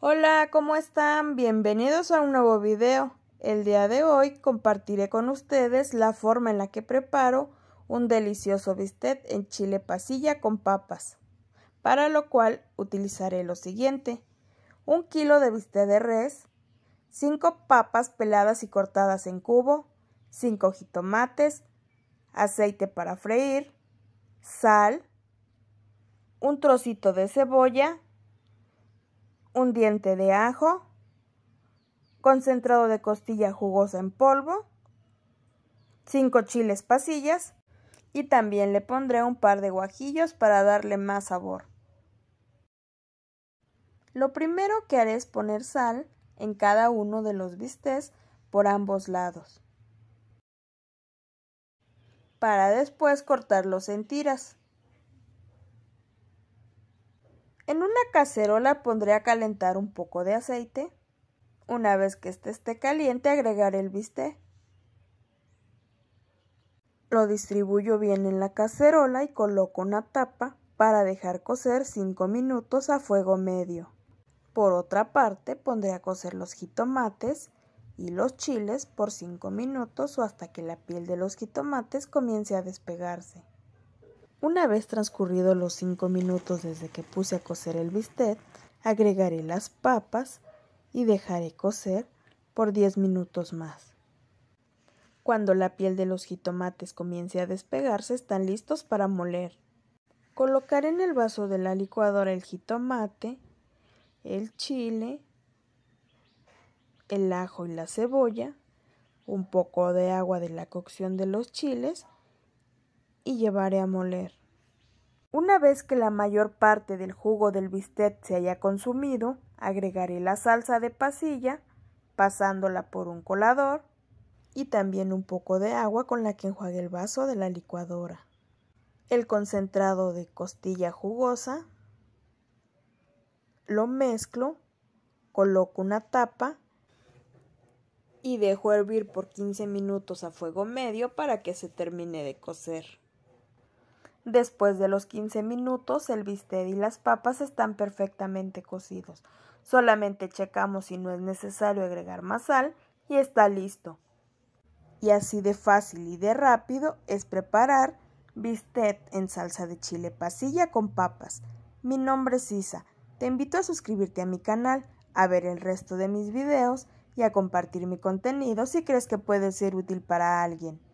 Hola, ¿cómo están? Bienvenidos a un nuevo video. El día de hoy compartiré con ustedes la forma en la que preparo un delicioso bistec en chile pasilla con papas, para lo cual utilizaré lo siguiente. Un kilo de bistec de res, 5 papas peladas y cortadas en cubo, 5 jitomates, aceite para freír, sal, un trocito de cebolla, un diente de ajo, concentrado de costilla jugosa en polvo, 5 chiles pasillas y también le pondré un par de guajillos para darle más sabor. Lo primero que haré es poner sal en cada uno de los bistecs por ambos lados, para después cortarlos en tiras. En una cacerola pondré a calentar un poco de aceite. Una vez que este esté caliente agregaré el bistec. Lo distribuyo bien en la cacerola y coloco una tapa para dejar cocer 5 minutos a fuego medio. Por otra parte, pondré a cocer los jitomates y los chiles por 5 minutos o hasta que la piel de los jitomates comience a despegarse. Una vez transcurridos los 5 minutos desde que puse a cocer el bistec, agregaré las papas y dejaré cocer por 10 minutos más. Cuando la piel de los jitomates comience a despegarse, están listos para moler. Colocaré en el vaso de la licuadora el jitomate, el chile, el ajo y la cebolla, un poco de agua de la cocción de los chiles y llevaré a moler. Una vez que la mayor parte del jugo del bistec se haya consumido, agregaré la salsa de pasilla, pasándola por un colador y también un poco de agua con la que enjuague el vaso de la licuadora. El concentrado de costilla jugosa lo mezclo, coloco una tapa y dejo hervir por 15 minutos a fuego medio para que se termine de cocer. Después de los 15 minutos, el bistec y las papas están perfectamente cocidos. Solamente checamos si no es necesario agregar más sal y está listo. Y así de fácil y de rápido es preparar bistec en salsa de chile pasilla con papas. Mi nombre es Isa. Te invito a suscribirte a mi canal, a ver el resto de mis videos y a compartir mi contenido si crees que puede ser útil para alguien.